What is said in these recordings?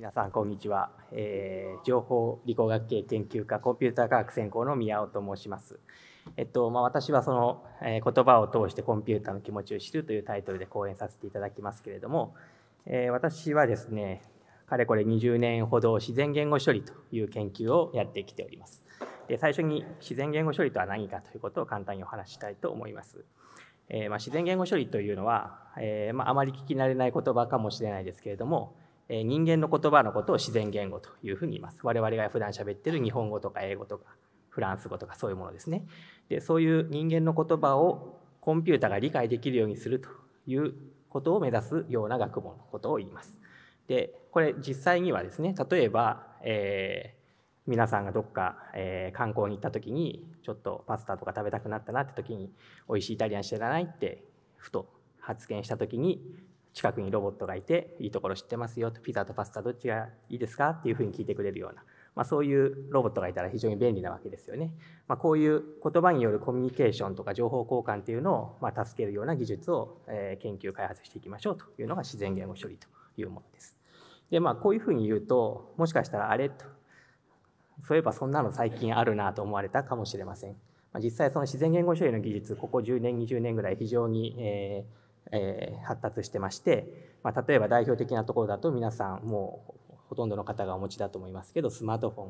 皆さんこんにちは、えー、情報理工学系研究科コンピューター科学専攻の宮尾と申します、えっとまあ、私はその、えー、言葉を通してコンピューターの気持ちを知るというタイトルで講演させていただきますけれども、えー、私はですねかれこれ20年ほど自然言語処理という研究をやってきておりますで最初に自然言語処理とは何かということを簡単にお話したいと思いますえー、まあ、自然言語処理というのは、えー、まあ、あまり聞き慣れない言葉かもしれないですけれども、人間の言葉のことを自然言語というふうに言います。我々が普段喋ってる日本語とか英語とかフランス語とかそういうものですね。でそういう人間の言葉をコンピューターが理解できるようにするということを目指すような学問のことを言います。でこれ実際にはですね例えば、えー、皆さんがどっか、えー、観光に行った時にちょっとパスタとか食べたくなったなって時に美味しいイタリアン知らないってふと発言した時に近くにロボットがいていいところ知ってますよとピザとパスタどっちがいいですかっていうふうに聞いてくれるような、まあ、そういうロボットがいたら非常に便利なわけですよね。まあ、こういう言葉によるコミュニケーションとか情報交換っていうのをまあ助けるような技術を研究開発していきましょうというのが自然言語処理というものです。でまあこういうふうに言うともしかしたらあれとそういえばそんなの最近あるなと思われたかもしれません。まあ、実際その自然言語処理の技術ここ10年20年ぐらい非常に、えーえー、発達してまして、まあ、例えば代表的なところだと皆さんもうほとんどの方がお持ちだと思いますけどスマートフォ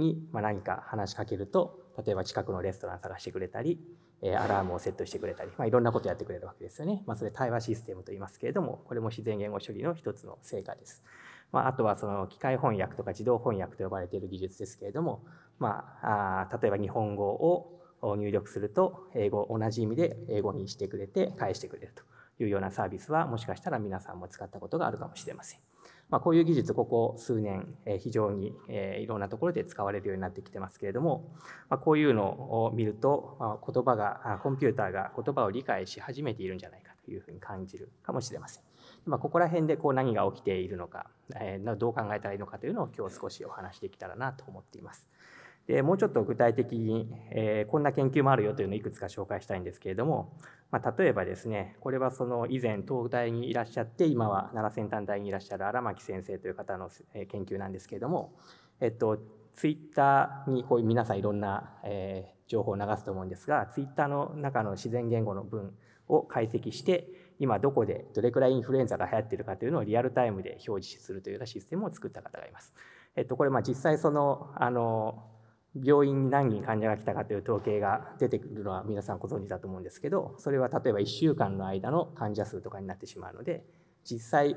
ンに何か話しかけると例えば近くのレストラン探してくれたりアラームをセットしてくれたり、まあ、いろんなことやってくれるわけですよね。まあ、それ対話システムと言いますけれどもこれも自然言語処理の一つの成果です。まあ、あとはその機械翻訳とか自動翻訳と呼ばれている技術ですけれども、まあ、例えば日本語を入力すると英語同じ意味で英語にしてくれて返してくれるというようなサービスはもしかしたら皆さんも使ったことがあるかもしれません。まあ、こういう技術、ここ数年、非常にいろんなところで使われるようになってきてますけれども、まあ、こういうのを見ると、言葉が、コンピューターが言葉を理解し始めているんじゃないかというふうに感じるかもしれません。まあ、ここら辺でこう何が起きているのか、どう考えたらいいのかというのを今日少しお話しできたらなと思っています。でもうちょっと具体的に、えー、こんな研究もあるよというのをいくつか紹介したいんですけれども、まあ、例えばですねこれはその以前東大にいらっしゃって今は奈良先端大にいらっしゃる荒牧先生という方の研究なんですけれども、えっと、ツイッターにこういう皆さんいろんな、えー、情報を流すと思うんですがツイッターの中の自然言語の文を解析して今どこでどれくらいインフルエンザが流行っているかというのをリアルタイムで表示するというようなシステムを作った方がいます。えっと、これまあ実際そのあの病院に何人患者が来たかという統計が出てくるのは皆さんご存知だと思うんですけどそれは例えば1週間の間の患者数とかになってしまうので実際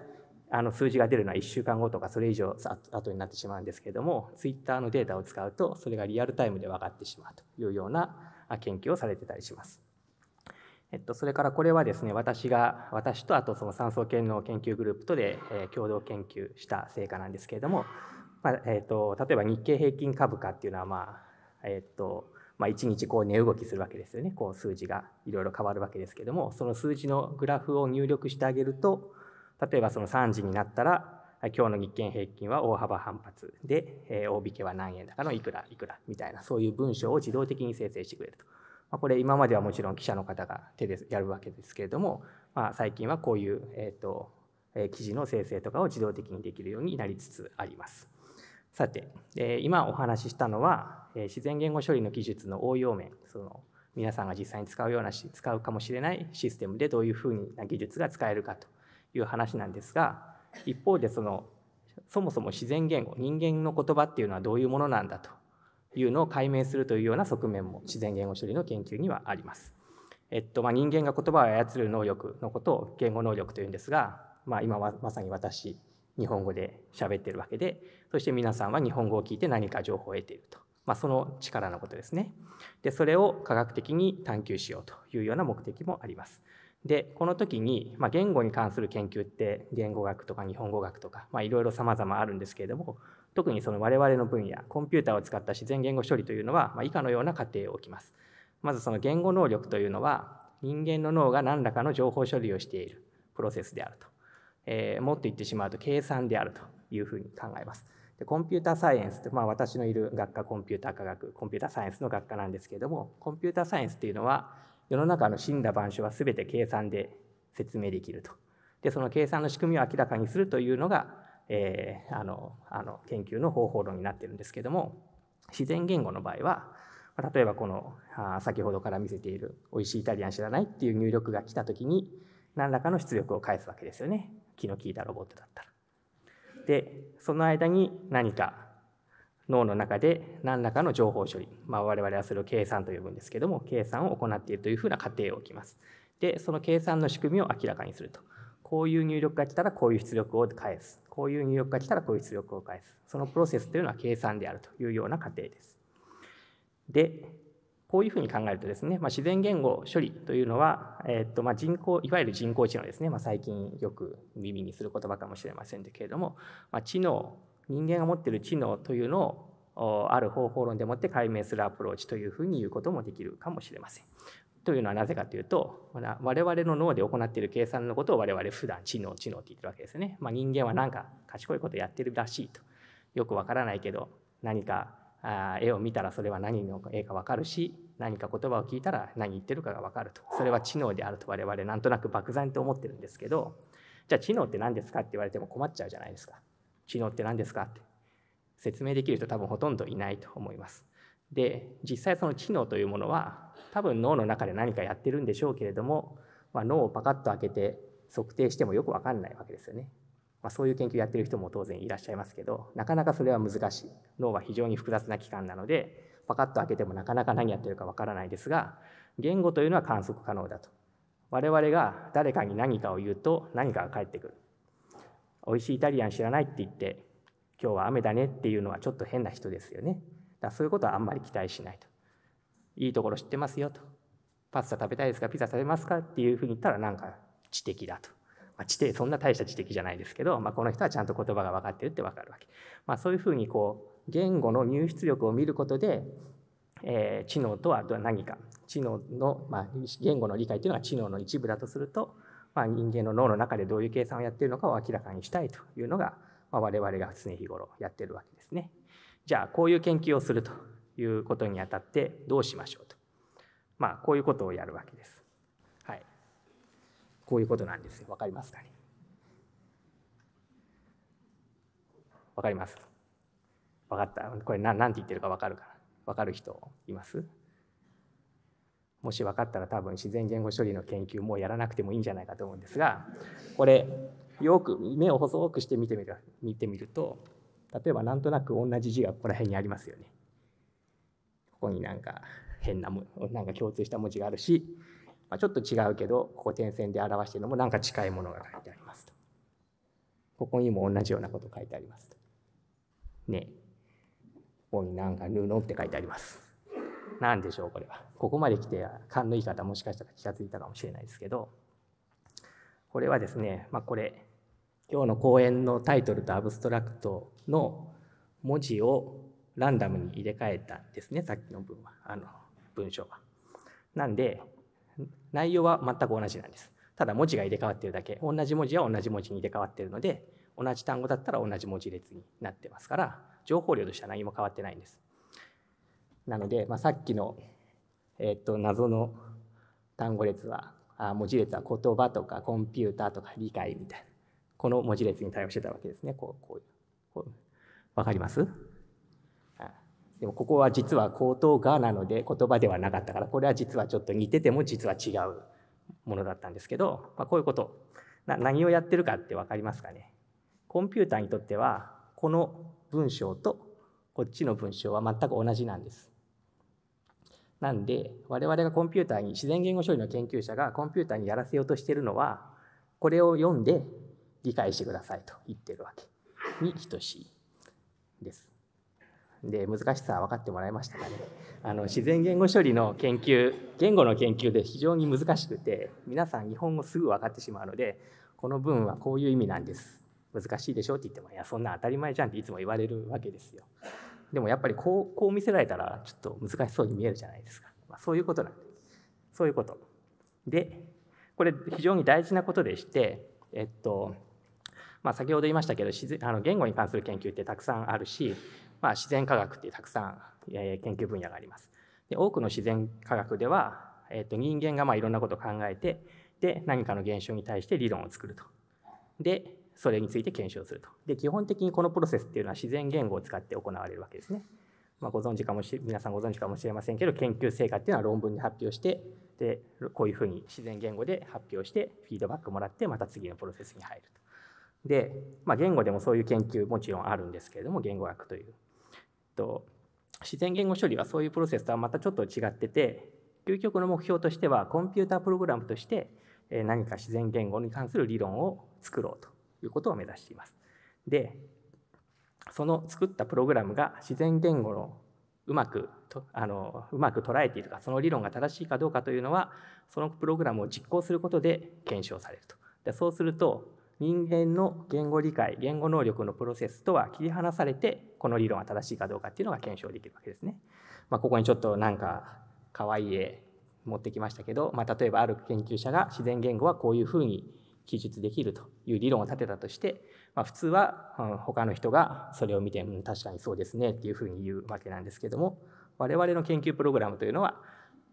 あの数字が出るのは1週間後とかそれ以上後になってしまうんですけれどもツイッターのデータを使うとそれがリアルタイムで分かってしまうというような研究をされてたりします。えっと、それからこれはですね私が私とあとその産総研の研究グループとで、え共同研究した成果なんですけれどもまあえーと、例えば日経平均株価っていうのは、まあえーとまあ、1日こう値動きするわけですよねこう数字がいろいろ変わるわけですけどもその数字のグラフを入力してあげると例えばその3時になったら今日の日経平均は大幅反発で、えー、大引けは何円だかのいくらいくらみたいなそういう文章を自動的に生成してくれると。まあ、これ今まではもちろん記者の方が手でやるわけですけれども、まあ、最近はこういう、えーとえー、記事の生成とかを自動的にできるようになりつつあります。さて、え今お話ししたのは、え自然言語処理の技術の応用面その皆さんが実際に使うような使うかもしれないシステムでどういうふうな技術が使えるかという話なんですが一方でそのそもそも自然言語人間の言葉っていうのはどういうものなんだというのを解明するというような側面も自然言語処理の研究にはあります。えっとまあ、人間が言葉を操る能力のことを言語能力というんですが、まあ、今まさに私日本語で喋ってるわけでそして皆さんは日本語を聞いて何か情報を得ていると、まあ、その力のことですねでそれを科学的に探求しようというような目的もありますでこの時に、まあ、言語に関する研究って言語学とか日本語学とかいろいろさまざまあるんですけれども特にその我々の分野コンピューターを使った自然言語処理というのは、まあ、以下のような過程を置きますまずその言語能力というのは人間の脳が何らかの情報処理をしているプロセスであるとえー、っと言ってしまうと計算であるというふうに考えます。でコンピューターサイエンスって、まあ、私のいる学科コンピューター科学コンピューターサイエンスの学科なんですけれどもコンピューターサイエンスっていうのは世の中の死んだ板書は全て計算で説明できるとでその計算の仕組みを明らかにするというのが、えー、あのあの研究の方法論になってるんですけども自然言語の場合は例えばこの先ほどから見せている「おいしいイタリアン知らない」っていう入力が来た時に何らかの出力を返すわけですよね。気の利いたロボットだったら。でその間に何か脳の中で何らかの情報処理、まあ、我々はそれを計算と呼ぶんですけども計算を行っているというふうな過程を置きます。でその計算の仕組みを明らかにするとこういう入力が来たらこういう出力を返すこういう入力が来たらこういう出力を返すそのプロセスというのは計算であるというような過程です。でこういうふうに考えるとですね、まあ、自然言語処理というのは、えー、っとまあ、人工いわゆる人工知能ですね、まあ、最近よく耳にする言葉かもしれませんけれども、まあ、知能人間が持っている知能というのをある方法論でもって解明するアプローチというふうに言うこともできるかもしれません。というのはなぜかというと我々の脳で行っている計算のことを我々普段知能知能って言ってるわけですね。まあ、人間は何か賢いことやってるらしいとよくわからないけど何かあ絵を見たらそれは何の絵か分かるし何か言葉を聞いたら何言ってるかが分かるとそれは知能であると我々なんとなく漠然と思ってるんですけどじゃあ知能って何ですかって言われても困っちゃうじゃないですか知能って何ですかって説明できる人多分ほとんどいないと思いますで実際その知能というものは多分脳の中で何かやってるんでしょうけれども、まあ、脳をパカッと開けて測定してもよく分かんないわけですよねまあ、そういう研究やってる人も当然いらっしゃいますけどなかなかそれは難しい脳は非常に複雑な器官なのでパカッと開けてもなかなか何やってるかわからないですが言語というのは観測可能だと我々が誰かに何かを言うと何かが返ってくる美味しいイタリアン知らないって言って今日は雨だねっていうのはちょっと変な人ですよねだからそういうことはあんまり期待しないといいところ知ってますよとパスタ食べたいですかピザ食べますかっていうふうに言ったらなんか知的だとまあ、知的そんな大した知的じゃないですけど、まあ、この人はちゃんと言葉が分かってるって分かるわけ、まあ、そういうふうにこう言語の入出力を見ることで、えー、知能とは何か知能の、まあ、言語の理解というのは知能の一部だとすると、まあ、人間の脳の中でどういう計算をやっているのかを明らかにしたいというのが、まあ、我々が常日頃やってるわけですね。じゃあこういう研究をするということにあたってどうしましょうと、まあ、こういうことをやるわけです。こういうことなんですよ。わかりますかねわかりますわかったこれ何て言ってるかわかるかなわかる人いますもし分かったら多分自然言語処理の研究もうやらなくてもいいんじゃないかと思うんですがこれよく目を細くして見てみる見てみると例えばなんとなく同じ字がここら辺にありますよね。ここになんか変ななんか共通した文字があるしまあ、ちょっと違うけどここ点線で表しているのもなんか近いものが書いてありますと。ここにも同じようなこと書いてありますと。ねここになんか布って書いてあります。何でしょうこれは。ここまで来て勘のいい方もしかしたら気が付いたかもしれないですけどこれはですね、まあ、これ今日の講演のタイトルとアブストラクトの文字をランダムに入れ替えたんですねさっきの文はあの文章は。なんで内容は全く同じなんです。ただ文字が入れ替わってるだけ。同じ文字は同じ文字に入れ替わってるので、同じ単語だったら同じ文字列になってますから、情報量としては何も変わってないんです。なので、まあ、さっきの、えー、っと謎の単語列は、あ文字列は言葉とかコンピューターとか理解みたいな、この文字列に対応してたわけですね。こうこういう。わかりますでもここは実は口頭がなので言葉ではなかったからこれは実はちょっと似てても実は違うものだったんですけど、まあ、こういうこと何をやってるかって分かりますかねコンピューターにとってはこの文章とこっちの文章は全く同じなんです。なんで我々がコンピューターに自然言語処理の研究者がコンピューターにやらせようとしてるのはこれを読んで理解してくださいと言ってるわけに等しいです。で難しさ分かってもらいましたかねあの自然言語処理の研究言語の研究で非常に難しくて皆さん日本語すぐ分かってしまうのでこの文はこういう意味なんです難しいでしょって言ってもいやそんな当たり前じゃんっていつも言われるわけですよでもやっぱりこうこう見せられたらちょっと難しそうに見えるじゃないですか、まあ、そういうことなんですそういうことでこれ非常に大事なことでしてえっとまあ、先ほど言いましたけどあの言語に関する研究ってたくさんあるしまあ、自然科学ってたくさん、研究分野があります。で多くの自然科学では、えっと、と人間がまあいろんなことを考えてで何かの現象に対して理論を作ると。でそれについて検証すると。で基本的にこのプロセスっていうのは自然言語を使って行われるわけですね。まあ、ご存知かもし皆さんご存知かもしれませんけど研究成果っていうのは論文で発表してでこういうふうに自然言語で発表してフィードバックもらってまた次のプロセスに入ると。で、まあ、言語でもそういう研究もちろんあるんですけれども言語学というと自然言語処理はそういうプロセスとはまたちょっと違ってて究極の目標としてはコンピュータープログラムとして何か自然言語に関する理論を作ろうということを目指しています。でその作ったプログラムが自然言語のうまくとあのうまく捉えているかその理論が正しいかどうかというのはそのプログラムを実行することで検証されると。でそうすると人間の言語理解言語能力のプロセスとは切り離されてこの理論は正しいかどうかっていうのが検証できるわけですね。まあ、ここにちょっとなんか可愛い絵持ってきましたけど、まあ、例えばある研究者が自然言語はこういうふうに記述できるという理論を立てたとして、まあ、普通は、他の人がそれを見て、確かにそうですねっていうふうに言うわけなんですけども我々の研究プログラムというのは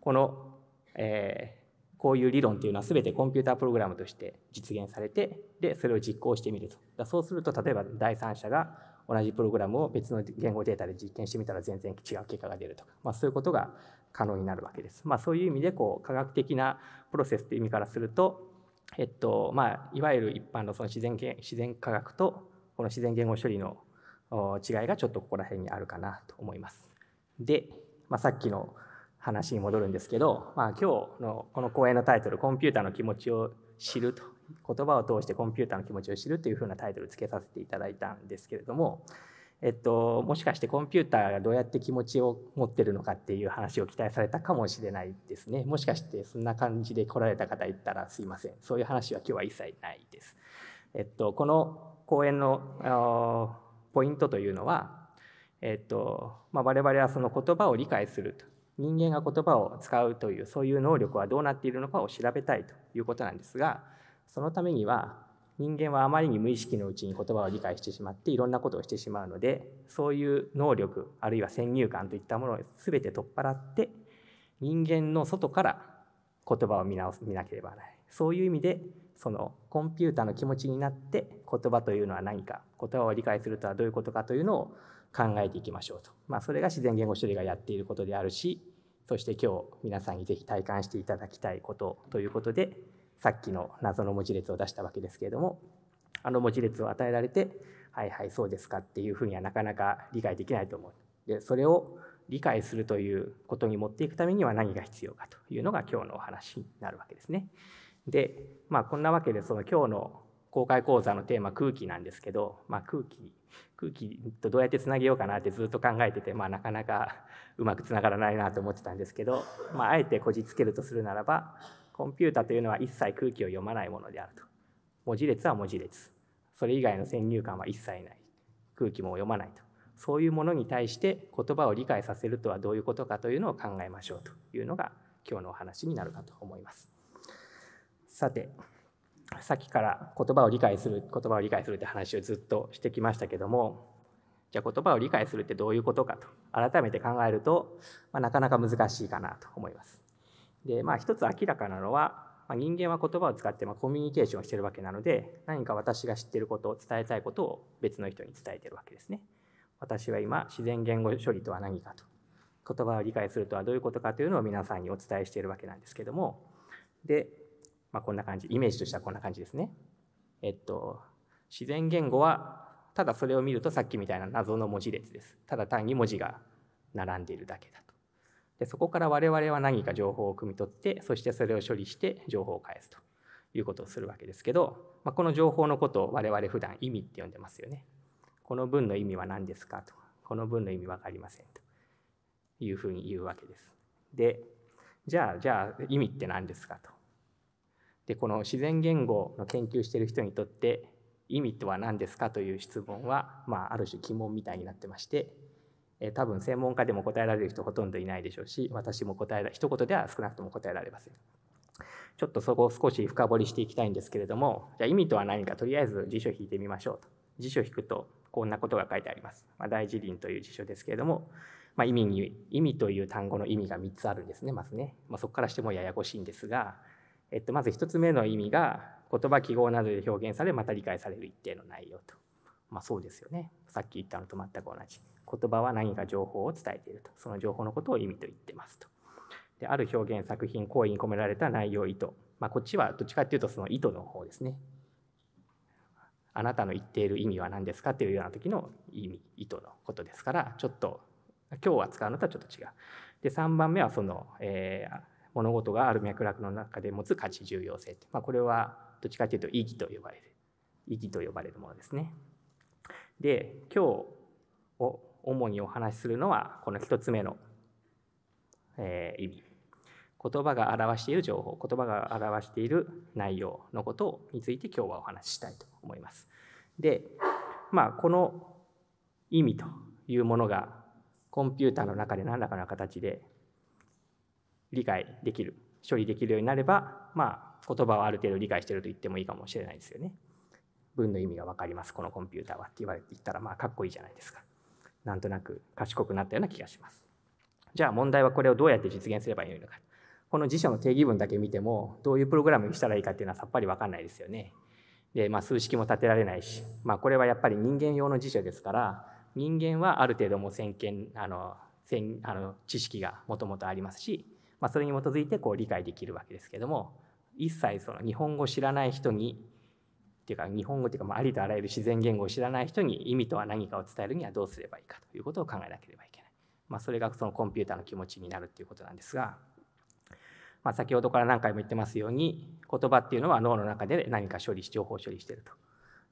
この、えこういう理論というのは全てコンピュータープログラムとして実現されてでそれを実行してみるとだそうすると例えば第三者が同じプログラムを別の言語データで実験してみたら全然違う結果が出るとか、まあ、そういうことが可能になるわけです。まあ、そういう意味でこう科学的なプロセスという意味からすると、えっとまあ、いわゆる一般のその自然自然科学とこの自然言語処理の違いがちょっとここら辺にあるかなと思います。で、まあ、さっきの話に戻るんですけど、まあ、今日のこの講演のタイトル「コンピューターの気持ちを知る」と言葉を通してコンピューターの気持ちを知るというふうなタイトルつけさせていただいたんですけれども、えっと、もしかしてコンピューターがどうやって気持ちを持ってるのかっていう話を期待されたかもしれないですねもしかしてそんな感じで来られた方いたらすいませんそういう話は今日は一切ないです。えっと、この講演のポイントというのは、えっとまあ、我々はその言葉を理解すると人間が言葉を使うというそういう能力はどうなっているのかを調べたいということなんですがそのためには人間はあまりに無意識のうちに言葉を理解してしまっていろんなことをしてしまうのでそういう能力あるいは先入観といったものを全て取っ払って人間の外から言葉を見直す見なければならないそういう意味でそのコンピューターの気持ちになって言葉というのは何か言葉を理解するとはどういうことかというのを考えていきましょうと、まあ、それが自然言語処理がやっていることであるしそして今日皆さんにぜひ体感していただきたいことということでさっきの謎の文字列を出したわけですけれどもあの文字列を与えられてはいはいそうですかっていうふうにはなかなか理解できないと思う。でそれを理解するということに持っていくためには何が必要かというのが今日のお話になるわけですね。でまあこんなわけでその今日の公開講座のテーマ空気なんですけど、まあ、空気空気とどうやってつなげようかなってずっと考えてて、まあ、なかなかうまくつながらないなと思ってたんですけど、まあ、あえてこじつけるとするならばコンピュータというのは一切空気を読まないものであると文字列は文字列それ以外の先入観は一切ない空気も読まないとそういうものに対して言葉を理解させるとはどういうことかというのを考えましょうというのが今日のお話になるかと思います。さてさっきから言葉を理解する言葉を理解するって話をずっとしてきましたけどもじゃあ言葉を理解するってどういうことかと改めて考えると、まあ、なかなか難しいかなと思います。でまあ一つ明らかなのは、まあ、人間は言葉を使ってまコミュニケーションをしてるわけなので何か私が知ってることを伝えたいことを別の人に伝えてるわけですね。私は今自然言語処理とは何かと言葉を理解するとはどういうことかというのを皆さんにお伝えしているわけなんですけどもでまあ、こんな感じイメージとしてはこんな感じですね。えっと自然言語はただそれを見るとさっきみたいな謎の文字列です。ただ単に文字が並んでいるだけだと。でそこから我々は何か情報を汲み取ってそしてそれを処理して情報を返すということをするわけですけど、まあ、この情報のことを我々普段意味って呼んでますよね。この文の意味は何ですかとこの文の意味分かりませんというふうに言うわけです。でじゃあじゃあ意味って何ですかとでこの自然言語の研究している人にとって意味とは何ですかという質問は、まあ、ある種疑問みたいになってまして、え多分専門家でも答えられる人ほとんどいないでしょうし私も答えら一言では少なくとも答えられません。ちょっとそこを少し深掘りしていきたいんですけれどもじゃあ意味とは何かとりあえず辞書引いてみましょうと辞書引くとこんなことが書いてあります。まあ、大辞林という辞書ですけれども、まあ、意味に意味という単語の意味が3つあるんですねまずね、まあ、そこからしてもややこしいんですがえっと、まず1つ目の意味が言葉記号などで表現されまた理解される一定の内容と、まあ、そうですよねさっき言ったのと全く同じ言葉は何か情報を伝えているとその情報のことを意味と言ってますとである表現作品行為に込められた内容意図、まあ、こっちはどっちかっていうとその意図の方ですねあなたの言っている意味は何ですかっていうような時の意味意図のことですからちょっと今日は使うのとはちょっと違う。で3番目はその、えー、物事がある脈絡の中で持つ価値重要性まあ、これはどっちかというと意義と呼ばれる意義と呼ばれるものですね。で今日を主にお話しするのはこの1つ目の、えー、意味言葉が表している情報言葉が表している内容のことについて今日はお話ししたいと思います。でまあこの意味というものがコンピューターの中で何らかの形で理解できる処理できるようになれば、まあ、言葉をある程度理解してると言ってもいいかもしれないですよね。文の意味が分かりますこのコンピューターはって言われていったらまあかっこいいじゃないですか。なんとなく賢くなったような気がします。じゃあ問題はこれをどうやって実現すればいいのか。この辞書の定義文だけ見てもどういうプログラムにしたらいいかっていうのはさっぱり分かんないですよね。で、まあ、数式も立てられないし、まあ、これはやっぱり人間用の辞書ですから人間はある程度も先見あの先あの知識がもともとありますしまあ、それに基づいてこう理解できるわけですけども一切その日本語を知らない人にっていうか日本語っていうかありとあらゆる自然言語を知らない人に意味とは何かを伝えるにはどうすればいいかということを考えなければいけない、まあ、それがそのコンピューターの気持ちになるっていうことなんですが、まあ、先ほどから何回も言ってますように言葉っていうのは脳の中で何か処理し情報処理してると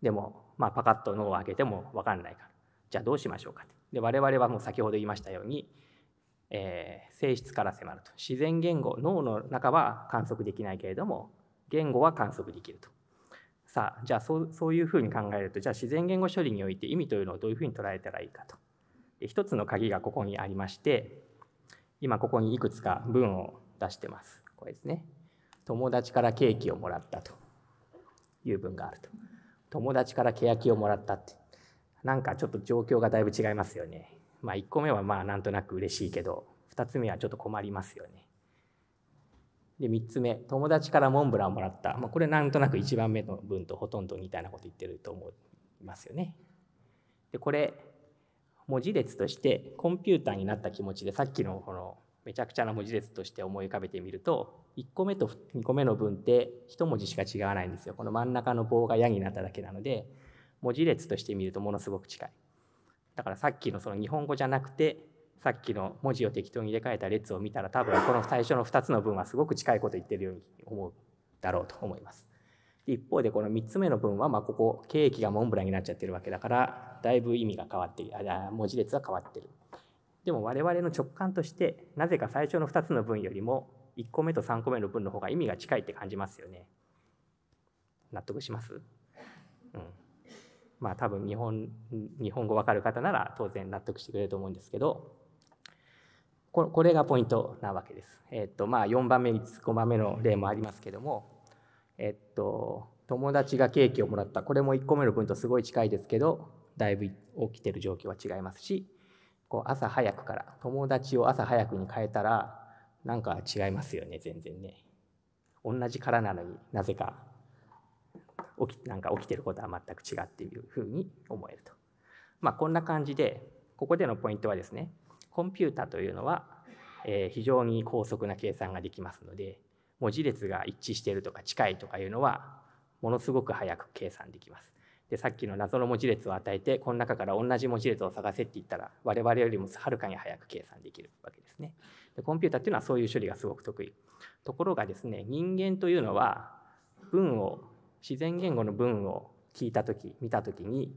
でも、まあ、パカッと脳を開けても分かんないからじゃあどうしましょうかとで我々はもう先ほど言いましたようにえー、性質から迫ると自然言語脳の中は観測できないけれども言語は観測できるとさあじゃあそうそういうふうに考えるとじゃあ自然言語処理において意味というのをどういうふうに捉えたらいいかとで一つの鍵がここにありまして今ここにいくつか文を出してますこれですね友達からケーキをもらったという文があると友達から欅をもらったってなんかちょっと状況がだいぶ違いますよねまあ、1個目はまあなんとなく嬉しいけど2つ目はちょっと困りますよね。で3つ目友達からモンブランをもらった、まあ、これなんとなく1番目の文とほとんど似たようなこと言ってると思いますよね。でこれ文字列としてコンピューターになった気持ちでさっきのこのめちゃくちゃな文字列として思い浮かべてみると1個目と2個目の文って1文字しか違わないんですよ。この真ん中の棒が矢になっただけなので文字列として見るとものすごく近い。だからさっきのその日本語じゃなくてさっきの文字を適当に入れ替えた列を見たら多分この最初の2つの文はすごく近いこと言ってるように思うだろうと思います。一方でこの3つ目の文はまここーキがモンブランになっちゃってるわけだからだいぶ意味が変わってあ文字列は変わってる。でも我々の直感としてなぜか最初の2つの文よりも1個目と3個目の文の方が意味が近いって感じますよね。納得します、うんまあ、多分日本日本語わかる方なら当然納得してくれると思うんですけどこれがポイントなわけです。えっとまあ、4番目5番目の例もありますけども、えっと、友達がケーキをもらったこれも1個目の分とすごい近いですけどだいぶ起きてる状況は違いますしこう朝早くから友達を朝早くに変えたらなんか違いますよね全然ね。同じからなのになぜか起きなんか起きてることは全く違っていうふうに思えると。まあ、こんな感じでここでのポイントはですねコンピュータというのは、えー、非常に高速な計算ができますので文字列が一致しているとか近いとかいうのはものすごく早く計算できます。でさっきの謎の文字列を与えてこの中から同じ文字列を探せって言ったら我々よりもはるかに早く計算できるわけですね。でコンピュータっていうのはそういう処理がすごく得意。ところがですね人間というのは文を自然言語の文を聞いた時見た時に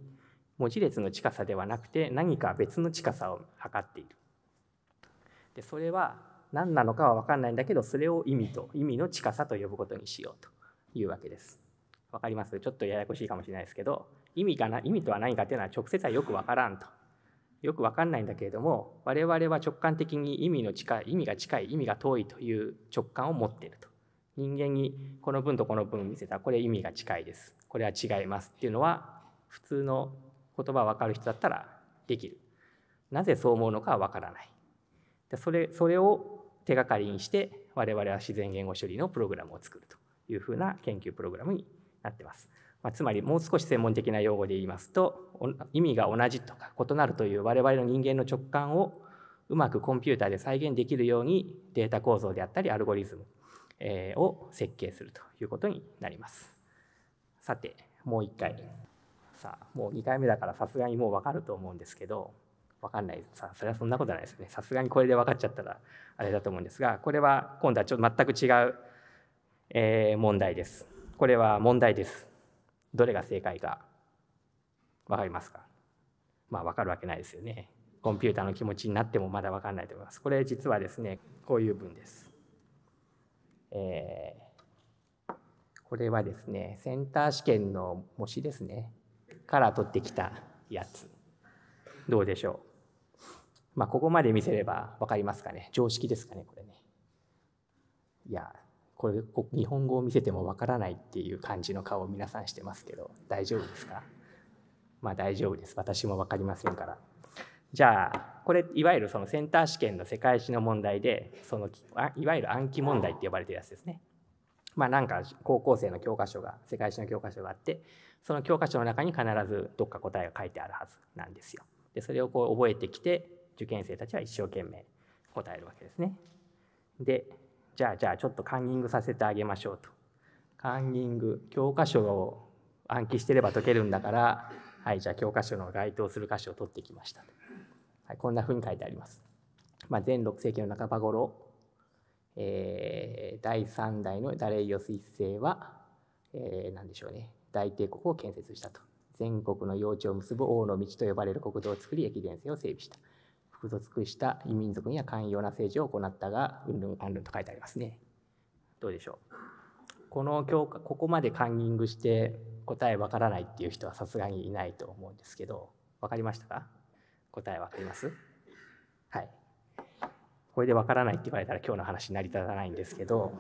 文字列の近さではなくて何か別の近さを測っている。でそれは何なのかは分かんないんだけどそれを意味と意味の近さと呼ぶことにしようというわけです。分かりますちょっとややこしいかもしれないですけど意味がな意味とは何かというのは直接はよく分からんとよく分かんないんだけれども我々は直感的に意味の近い意味が近い意味が遠いという直感を持っていると人間にこの文とこの文見せたこれ意味が近いですこれは違いますっていうのは普通の言葉分かる人だったらできるなぜそう思うのかは分からないでそれそれを手がかりにして我々は自然言語処理のプログラムを作るというふうな研究プログラムになってます、まあ、つまりもう少し専門的な用語で言いますと意味が同じとか異なるという我々の人間の直感をうまくコンピューターで再現できるようにデータ構造であったりアルゴリズムを設計するということになります。さてもう1回さあもう2回目だからさすがにもう分かると思うんですけど分かんないさそれはそんなことないですねさすがにこれで分かっちゃったらあれだと思うんですがこれは今度はちょっと全く違う、えー、問題です。これは問題です。どれが正解か分かりますかまあ分かるわけないですよね。コンピューターの気持ちになってもまだ分かんないと思います。これ実はですねこういう文です。えー、これはですねセンター試験の模試ですねから取ってきたやつどうでしょうまあここまで見せれば分かりますかね常識ですかねこれねいやこれ日本語を見せてもわからないっていう感じの顔を皆さんしてますけど大丈夫ですかまあ大丈夫です私も分かりませんから。じゃあこれいわゆるそのセンター試験の世界史の問題でそのいわゆる暗記問題って呼ばれてるやつですね。まあ、なんか高校生の教科書が世界史の教科書があってその教科書の中に必ずどっか答えが書いてあるはずなんですよ。でそれをこう覚えてきて受験生たちは一生懸命答えるわけですね。でじゃあじゃあちょっとカンニングさせてあげましょうと。カンニング教科書を暗記してれば解けるんだからはいじゃあ教科書の該当する箇所を取ってきましたと。はい、こんなふうに書いてあります。まあ、前6世紀の半ば頃、えー、第3代のダレイオス一世は、えー、何でしょうね大帝国を建設したと全国の幼稚を結ぶ王の道と呼ばれる国土を作り駅伝線を整備した複雑くした異民族には寛容な政治を行ったがうんるんかんぬんと書いてありますねどうでしょうこの教科ここまでカンニングして答えわからないっていう人はさすがにいないと思うんですけど分かりましたか答え分かりますはい。これで分からないって言われたら今日の話成り立たないんですけど、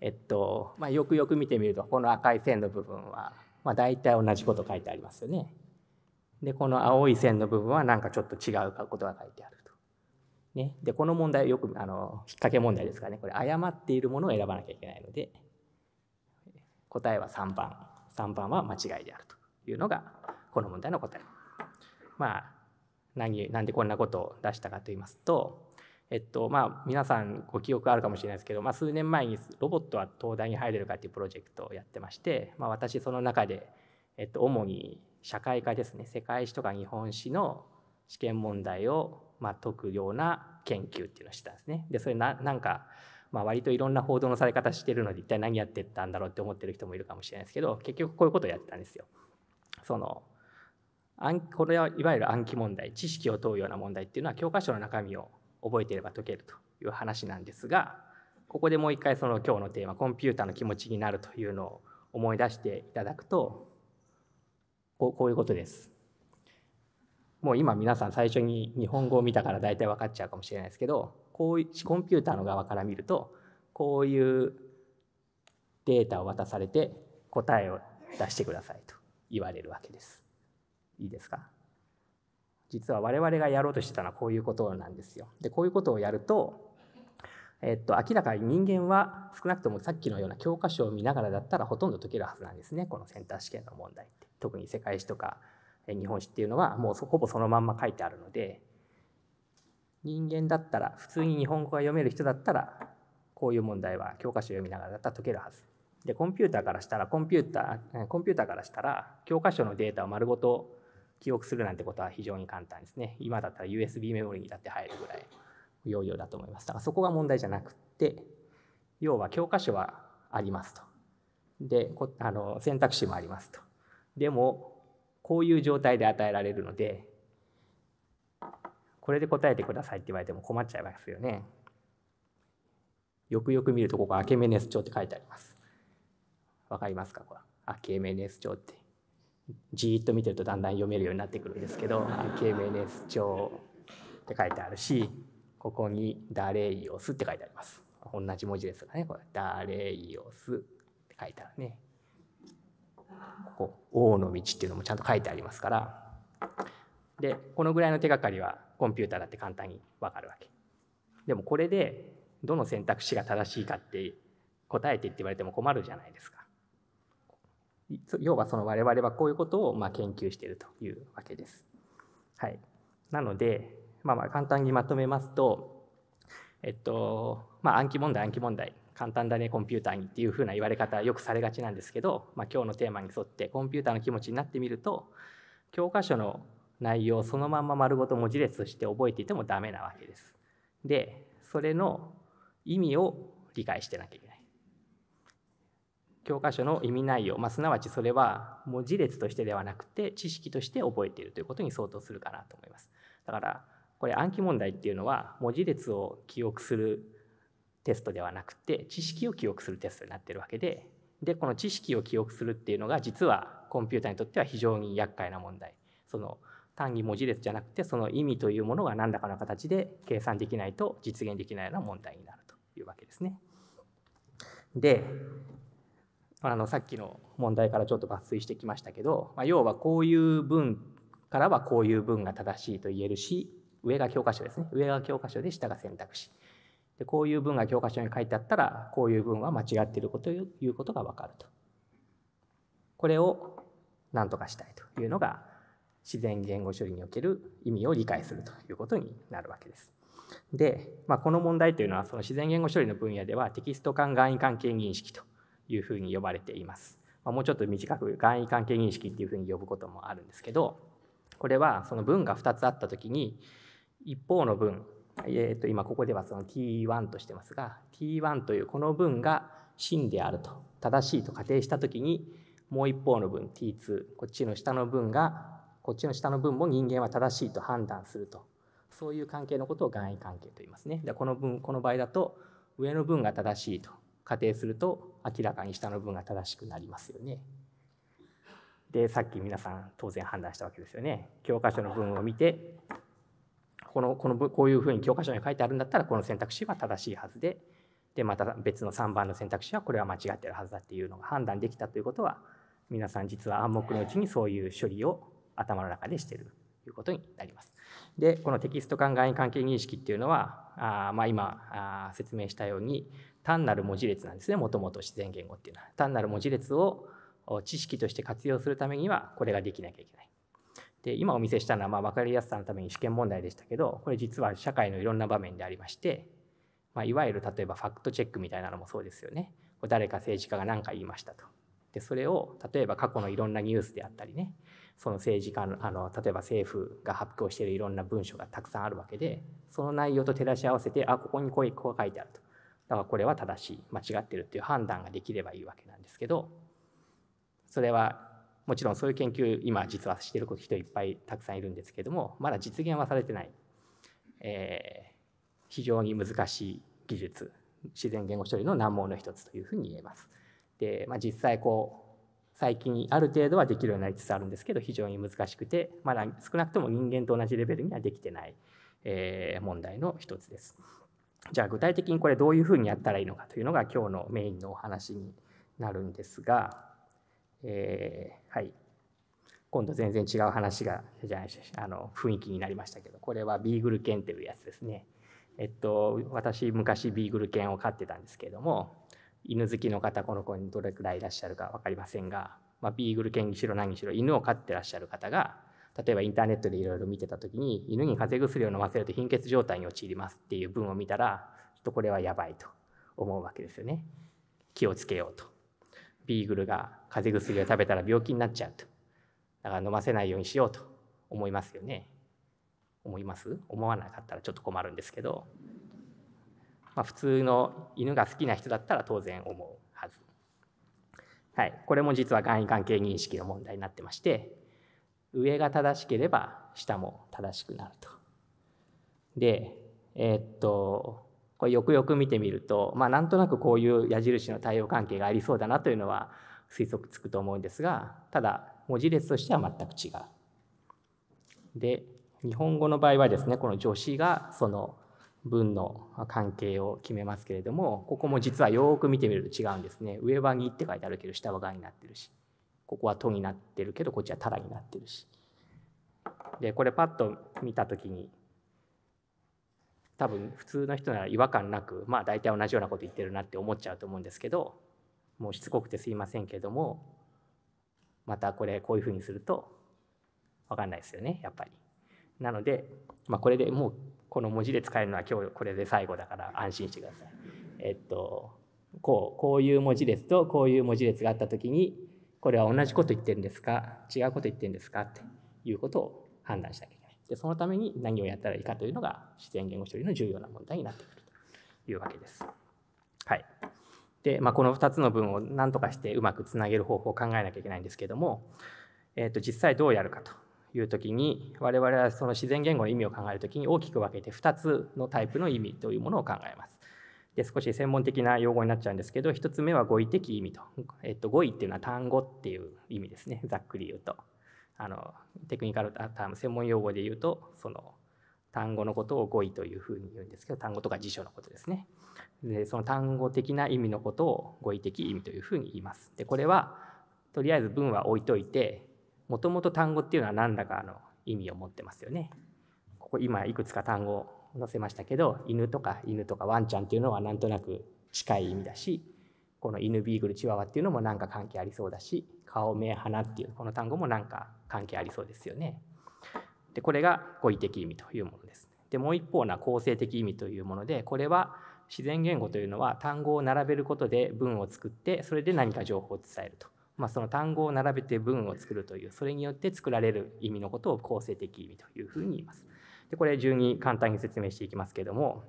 えっと、まあ、よくよく見てみると、この赤い線の部分は、まあ、大体同じこと書いてありますよね。で、この青い線の部分はなんかちょっと違うことが書いてあると。ね、で、この問題よく、あの、引っ掛け問題ですからね、これ誤っているものを選ばなきゃいけないので、答えは3番。3番は間違いであるというのが、この問題の答えまあ、何、なんでこんなことを出したかと言いますと、えっとまあ、皆さんご記憶あるかもしれないですけど、まあ、数年前に「ロボットは東大に入れるか」っていうプロジェクトをやってまして、まあ、私その中で、えっと、主に社会科ですね世界史とか日本史の試験問題を、まあ、解くような研究っていうのをしてたんですね。でそれななんか、まあ、割といろんな報道のされ方してるので一体何やってたんだろうって思ってる人もいるかもしれないですけど結局こういうことをやってたんですよ。そのこれはいわゆる暗記問題知識を問うような問題っていうのは教科書の中身を覚えていれば解けるという話なんですがここでもう一回その今日のテーマコンピューターの気持ちになるというのを思い出していただくとこうこういうことです。もう今皆さん最初に日本語を見たから大体分かっちゃうかもしれないですけどこういコンピューターの側から見るとこういうデータを渡されて答えを出してくださいと言われるわけです。いいですか実は我々がやろうとしてたのはこういうことなんですよ。でこういうことをやると、えっと、明らかに人間は少なくともさっきのような教科書を見ながらだったらほとんど解けるはずなんですねこのセンター試験の問題って特に世界史とか日本史っていうのはもうほぼそのまんま書いてあるので人間だったら普通に日本語が読める人だったらこういう問題は教科書を読みながらだったら解けるはず。でコンピューターからしたらコンピューターコンピューターからしたら教科書のデータを丸ごと記憶するなんてことは非常に簡単ですね。今だったら USB メモリにだって入るぐらい容量だと思います。だからそこが問題じゃなくて、要は教科書はありますと。で、こあの選択肢もありますと。でも、こういう状態で与えられるので、これで答えてくださいって言われても困っちゃいますよね。よくよく見ると、ここアケメネス帳って書いてあります。わかりますかこれ。アケメネス帳って。じっと見てるとだんだん読めるようになってくるんですけど「k m s 帳」って書いてあるしここに「ダレイオス」って書いてあります。同じ文字ですがねこれ「ダレイオス」って書いてあるね。ここ「王の道」っていうのもちゃんと書いてありますからでこのぐらいの手がかりはコンピューターだって簡単に分かるわけ。でもこれでどの選択肢が正しいかって答えてって言われても困るじゃないですか。要はその我々はこういうことをま研究しているというわけです。はい、なので、まあ、まあ簡単にまとめますと、えっとまあ、暗記問題暗記問題簡単だねコンピューターにっていうふうな言われ方よくされがちなんですけど、まあ、今日のテーマに沿ってコンピューターの気持ちになってみると教科書の内容そのまま丸ごと文字列して覚えていてもダメなわけです。でそれの意味を理解してなきゃいけない。教科書の意味内容、まあ、すなわちそれは文字列としてではなくて知識として覚えているということに相当するかなと思います。だからこれ暗記問題っていうのは文字列を記憶するテストではなくて知識を記憶するテストになってるわけででこの知識を記憶するっていうのが実はコンピューターにとっては非常に厄介な問題その単に文字列じゃなくてその意味というものが何らかの形で計算できないと実現できないような問題になるというわけですね。であのさっきの問題からちょっと抜粋してきましたけど、まあ、要はこういう文からはこういう文が正しいと言えるし上が教科書ですね上が教科書で下が選択肢でこういう文が教科書に書いてあったらこういう文は間違っているこということが分かるとこれを何とかしたいというのが自然言語処理における意味を理解するということになるわけです。で、まあ、この問題というのはその自然言語処理の分野ではテキスト間外意関係認識というふうに呼ばれています。まあ、もうちょっと短く簡意関係認識っていうふうに呼ぶこともあるんですけどこれはその文が2つあった時に一方の文、えー、と今ここではその T1 としてますが T1 というこの文が真であると正しいと仮定した時にもう一方の文 T2 こっちの下の文がこっちの下の文も人間は正しいと判断するとそういう関係のことを願意関係と言いますね。でこの文この場合だと上の文が正しいと仮定すると明らかに下の文が正しくなりますよね。でさっき皆さん当然判断したわけですよね。教科書の文を見てこのこのこういうふうに教科書に書いてあるんだったらこの選択肢は正しいはずででまた別の3番の選択肢はこれは間違ってるはずだっていうのが判断できたということは皆さん実は暗黙のうちにそういう処理を頭の中でしてるということになります。でこのテキスト間外関係認識っていうのはあ、まあ、今あ説明したように単なる文字列なんですねもともと自然言語っていうのは単なる文字列を知識として活用するためにはこれができなきゃいけない。で今お見せしたのはまあ分かりやすさのために試験問題でしたけどこれ実は社会のいろんな場面でありまして、まあ、いわゆる例えばファクトチェックみたいなのもそうですよね。誰か政治家が何か言いましたと。でそれを例えば過去のいろんなニュースであったりねその政治家のあの例えば政府が発表しているいろんな文書がたくさんあるわけでその内容と照らし合わせてあここにこううこ書いてあるとだからこれは正しい間違ってるっていう判断ができればいいわけなんですけどそれはもちろんそういう研究今実はしてる人いっぱいたくさんいるんですけどもまだ実現はされてない、えー、非常に難しい技術自然言語処理の難問の一つというふうに言えます。でまあ、実際こう最近ある程度はできるようになりつつあるんですけど非常に難しくてまだ少なくとも人間と同じレベルにはできてない、え問題の一つです。じゃあ具体的にこれどういうふうにやったらいいのかというのが今日のメインのお話になるんですが、えー、はい、今度全然違う話がじゃあの雰囲気になりましたけどこれはビーグル犬というやつですね。えっと、私昔ビーグル犬を飼ってたんですけれども犬好きの方この子にどれくらいいらっしゃるか分かりませんが、まあ、ビーグル犬にしろ何にしろ犬を飼ってらっしゃる方が例えばインターネットでいろいろ見てた時に犬に風邪薬を飲ませると貧血状態に陥りますっていう文を見たらちょっとこれはやばいと思うわけですよね気をつけようとビーグルが風邪薬を食べたら病気になっちゃうとだから飲ませないようにしようと思いますよね思います思わなかったらちょっと困るんですけどまあ、普通の犬が好きな人だったら当然思うはず。はい、これも実は簡易関係認識の問題になってまして上が正しければ下も正しくなると。でえー、っとこれよくよく見てみると、まあ、なんとなくこういう矢印の対応関係がありそうだなというのは推測つくと思うんですがただ文字列としては全く違う。で日本語の場合はですねこの助詞がその文の関係を決めますけれどもここも実はよく見てみると違うんですね上は「に」って書いてあるけど下は「が」になってるしここは「と」になってるけどこっちは「ただ」になってるしでこれパッと見た時に多分普通の人なら違和感なくまあ大体同じようなこと言ってるなって思っちゃうと思うんですけどもうしつこくてすいませんけどもまたこれこういうふうにすると分かんないですよねやっぱり。なので、まあ、これでもうこの文字で使えるのは今日これで最後だから安心してください。えっとこうこういう文字列とこういう文字列があった時にこれは同じこと言ってるんですか違うこと言ってるんですかっていうことを判断しなきゃいけない。でそのために何をやったらいいかというのが自然言語処理の重要な問題になってくるというわけです。はい、で、まあ、この2つの文を何とかしてうまくつなげる方法を考えなきゃいけないんですけども、えっと実際どうやるかという時に我々はその自然言語の意味を考える時に大きく分けて2つのタイプの意味というものを考えます。で少し専門的な用語になっちゃうんですけど1つ目は語彙的意味と,、えっと語彙っていうのは単語っていう意味ですねざっくり言うとあのテクニカルターム専門用語で言うとその単語のことを語彙というふうに言うんですけど単語とか辞書のことですねでその単語的な意味のことを語彙的意味というふうに言いますでこれはとりあえず文は置いといてもともと単語っていうのは何だかの意味を持ってますよね。ここ今いくつか単語を載せましたけど犬とか犬とかワンちゃんっていうのはなんとなく近い意味だしこの犬ビーグルチワワっていうのも何か関係ありそうだし顔目鼻っていうこの単語も何か関係ありそうですよね。でこれが語彙的意味というものです。でもう一方な構成的意味というものでこれは自然言語というのは単語を並べることで文を作ってそれで何か情報を伝えるとまあ、その単語を並べて文を作るというそれによって作られる意味のことを構成的意味というふうに言います。でこれ順に簡単に説明していきますけども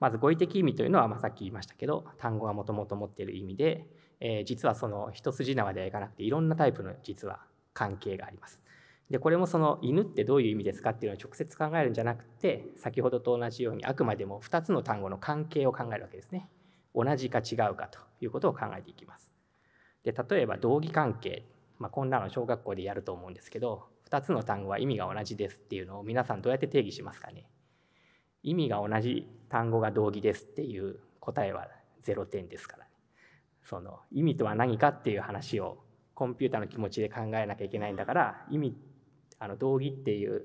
まず語彙的意味というのは、まあ、さっき言いましたけど単語がもともと持っている意味で、えー、実はその一筋縄ではいかなくていろんなタイプの実は関係があります。でこれもその犬ってどういう意味ですかっていうのを直接考えるんじゃなくて先ほどと同じようにあくまでも2つの単語の関係を考えるわけですね。同じか違うかということを考えていきます。で例えば同義関係、まあ、こんなの小学校でやると思うんですけど2つの単語は意味が同じですっていうのを皆さんどうやって定義しますかね意味が同じ単語が同義ですっていう答えは0点ですから、ね、その意味とは何かっていう話をコンピューターの気持ちで考えなきゃいけないんだから意味あの同義っていう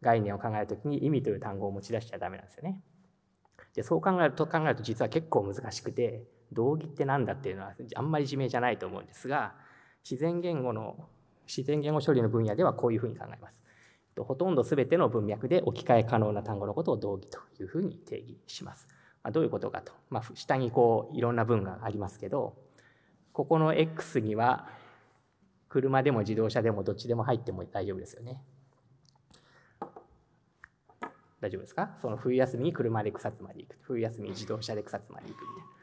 概念を考える時に意味という単語を持ち出しちゃダメなんですよね。でそう考えると考えると実は結構難しくて道義って何だっていうのはあんまり自明じゃないと思うんですが自然言語の自然言語処理の分野ではこういうふうに考えます。ほとんど全ての文脈で置き換え可能な単語のことを同義というふうに定義します。まあ、どういうことかと、まあ、下にこういろんな文がありますけどここの X には車でも自動車でもどっちでも入っても大丈夫ですよね。大丈夫ですかその冬休みに車で草津まで行く冬休みに自動車で草津まで行くみたいな。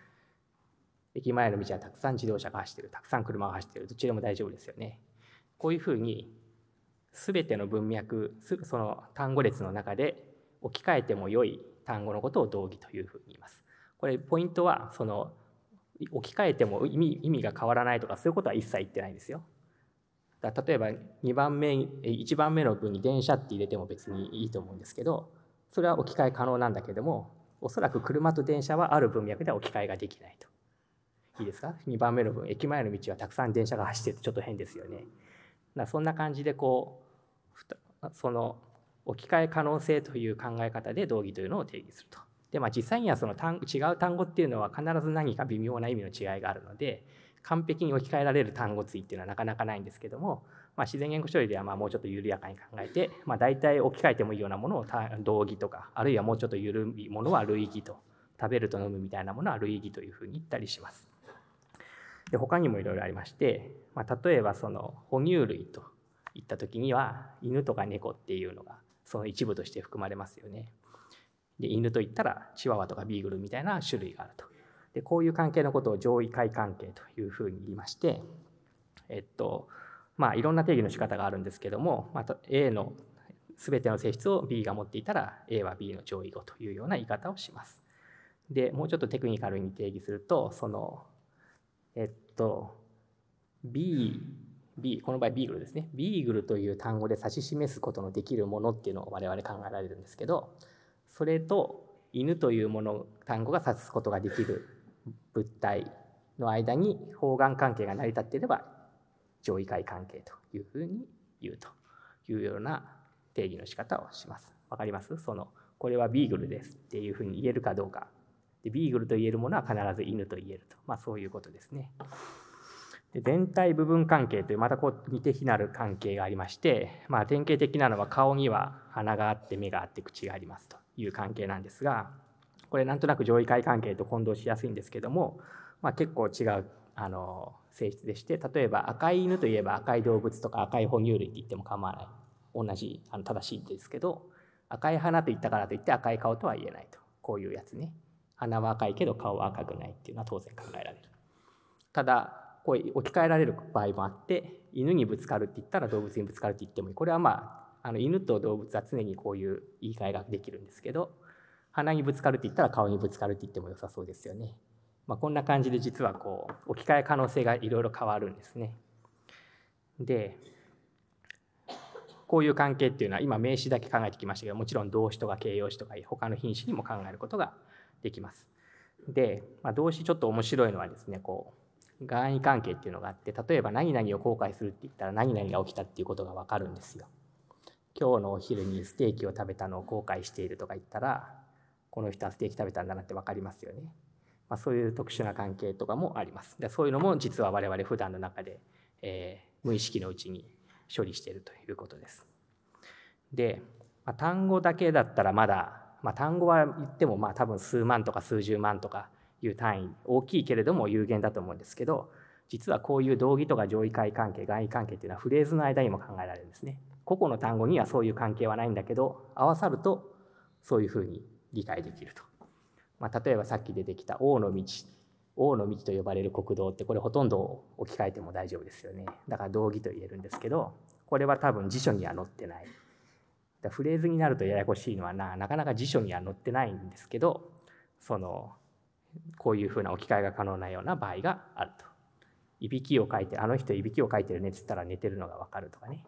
駅前の道はたくさん自動車が走ってるたくさん車が走ってるどっちでも大丈夫ですよねこういうふうに全ての文脈その単語列の中で置き換えても良い単語のことを同義というふうに言いますこれポイントはその置き換えても意味意味が変わらないとかそういうことは一切言ってないんですよだ例えば2番目1番目の文に電車って入れても別にいいと思うんですけどそれは置き換え可能なんだけどもおそらく車と電車はある文脈では置き換えができないといいですか2番目の分駅前の道はたくさん電車が走っててちょっと変ですよね。だそんな感じでこうその置き換え可能性という考え方で道義というのを定義すると。でまあ、実際にはその単違う単語っていうのは必ず何か微妙な意味の違いがあるので完璧に置き換えられる単語対っていうのはなかなかないんですけども、まあ、自然言語処理ではまあもうちょっと緩やかに考えて、まあ、大体置き換えてもいいようなものを道義とかあるいはもうちょっと緩いものは類義と食べると飲むみたいなものは類義というふうに言ったりします。で他にもいろいろありまして、まあ、例えばその哺乳類といった時には犬とか猫っていうのがその一部として含まれますよね。で犬といったらチワワとかビーグルみたいな種類があると。でこういう関係のことを上位階関係というふうに言いまして、えっとまあ、いろんな定義の仕方があるんですけども、まあ、A の全ての性質を B が持っていたら A は B の上位語というような言い方をします。でもうちょっとテクニカルに定義するとそのえっと、B、B、この場合ビーグルですね。ビーグルという単語で指し示すことのできるものっていうのを我々考えられるんですけど、それと犬というもの、単語が指すことができる物体の間に方眼関係が成り立っていれば上位階関係というふうに言うというような定義の仕方をします。わかりますそのこれはビーグルですっていうふうに言えるかどうかでビーグルと言えるものは必ず犬と言えると、まあ、そういうことですね。で全体部分関係というまたこう似て非なる関係がありまして、まあ、典型的なのは顔には鼻があって目があって口がありますという関係なんですがこれなんとなく上位階関係と混同しやすいんですけども、まあ、結構違うあの性質でして例えば赤い犬といえば赤い動物とか赤い哺乳類って言っても構わない同じあの正しいんですけど赤い花と言ったからといって赤い顔とは言えないとこういうやつね。鼻は赤いけど顔は赤くないっていうのは当然考えられる。ただこう置き換えられる場合もあって犬にぶつかるって言ったら動物にぶつかるって言ってもいいこれはまああの犬と動物は常にこういう言い換えができるんですけど鼻にぶつかるって言ったら顔にぶつかるって言っても良さそうですよね。まあ、こんな感じで実はこう置き換え可能性がいろいろ変わるんですね。でこういう関係っていうのは今名詞だけ考えてきましたけどもちろん動詞とか形容詞とか他の品種にも考えることができます。で、まあ、動詞ちょっと面白いのはですねこう願意関係っていうのがあって例えば何々を後悔するって言ったら何々が起きたっていうことが分かるんですよ。今日のお昼にステーキを食べたのを後悔しているとか言ったらこの人はステーキ食べたんだなって分かりますよね。まあ、そういう特殊な関係とかもあります。でそういうのも実は我々普段の中で、えー、無意識のうちに処理しているということです。で、まあ、単語だけだったらまだまあ、単語は言ってもまあ多分数万とか数十万とかいう単位大きいけれども有限だと思うんですけど実はこういう同義とか上位階関係外位関係っていうのはフレーズの間にも考えられるんですね。個々の単語にはそういう関係はないんだけど合わさるとそういうふうに理解できると。まあ、例えばさっき出てきた王の道王の道と呼ばれる国道ってこれほとんど置き換えても大丈夫ですよねだから道義と言えるんですけどこれは多分辞書には載ってないフレーズになるとややこしいのはななかなか辞書には載ってないんですけどそのこういうふうな置き換えが可能なような場合があると。いびきをかいてあの人いびきをかいてるねっつったら寝てるのが分かるとかね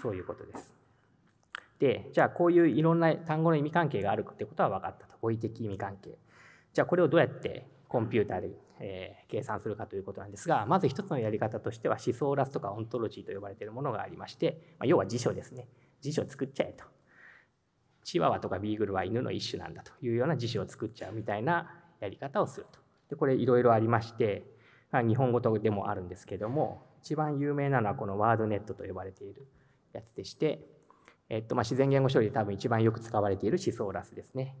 そういうことです。でじゃあこういういろんな単語の意味関係があるってことは分かったと語彙的意味関係。じゃあこれをどうやってコンピューターで、えー、計算するかということなんですがまず一つのやり方としては思想ラスとかオントロジーと呼ばれているものがありまして、まあ、要は辞書ですね辞書作っちゃえと。チワワとかビーグルは犬の一種なんだというような辞書を作っちゃうみたいなやり方をすると。でこれいろいろありまして、まあ、日本語とでもあるんですけども一番有名なのはこのワードネットと呼ばれているやつでして、えっとまあ、自然言語処理で多分一番よく使われているシソーラスですね。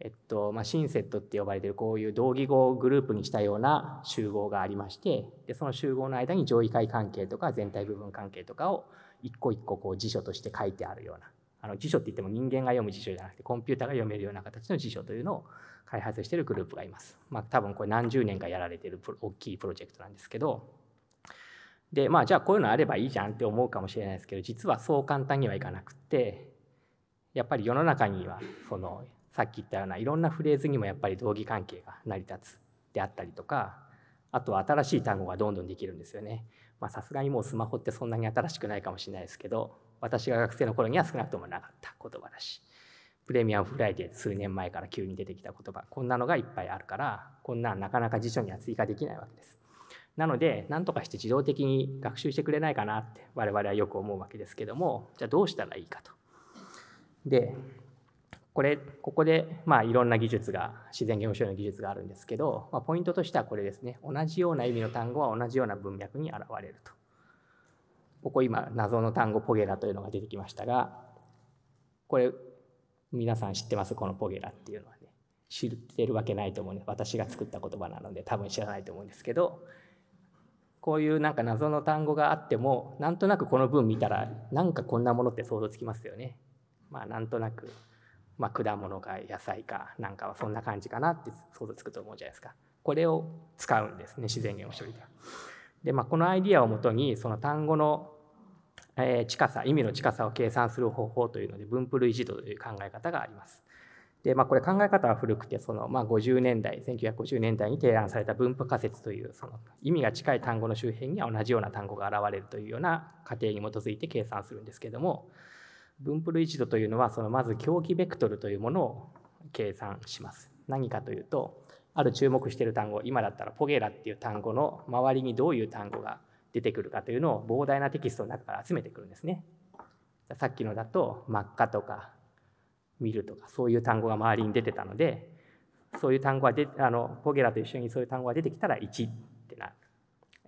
えっとまあ、シンセットって呼ばれているこういう同義語をグループにしたような集合がありましてでその集合の間に上位階関係とか全体部分関係とかを一個一個こう辞書として書いてあるようなあの辞書って言っても人間が読む辞書じゃなくてコンピューターが読めるような形の辞書というのを開発しているグループがいます。まあ、多分これ何十年かやられてる大きいプロジェクトなんですけどでまあじゃあこういうのあればいいじゃんって思うかもしれないですけど実はそう簡単にはいかなくてやっぱり世の中にはそのさっき言ったようないろんなフレーズにもやっぱり同義関係が成り立つであったりとかあとは新しい単語がどんどんできるんですよね。さすがにもうスマホってそんなに新しくないかもしれないですけど私が学生の頃には少なくともなかった言葉だしプレミアムフライデー数年前から急に出てきた言葉こんなのがいっぱいあるからこんななかなか辞書には追加できないわけです。なので何とかして自動的に学習してくれないかなって我々はよく思うわけですけどもじゃあどうしたらいいかと。でこれここで、まあ、いろんな技術が自然言語処理の技術があるんですけど、まあ、ポイントとしてはこれですね同じような意味の単語は同じような文脈に現れるとここ今謎の単語ポゲラというのが出てきましたがこれ皆さん知ってますこのポゲラっていうのはね知ってるわけないと思うね私が作った言葉なので多分知らないと思うんですけどこういうなんか謎の単語があってもなんとなくこの文見たらなんかこんなものって想像つきますよねまあなんとなくまあ、果物か野菜かなんかはそんな感じかなって想像つくと思うじゃないですか。これを使うんですね自然言語処理で。で、まあ、このアイディアをもとにその単語の近さ意味の近さを計算する方法というので分布類似度という考え方があります。でまあ、これ考え方は古くてその、まあ、50年代1950年代に提案された分布仮説というその意味が近い単語の周辺には同じような単語が現れるというような仮定に基づいて計算するんですけども、分布類似度というのはそのまず狂気ベクトルというものを計算します何かというとある注目している単語今だったらポゲラっていう単語の周りにどういう単語が出てくるかというのを膨大なテキストの中から集めてくるんですねさっきのだと真っ赤とか見るとかそういう単語が周りに出てたのでそういう単語はであのポゲラと一緒にそういう単語が出てきたら1ってなる、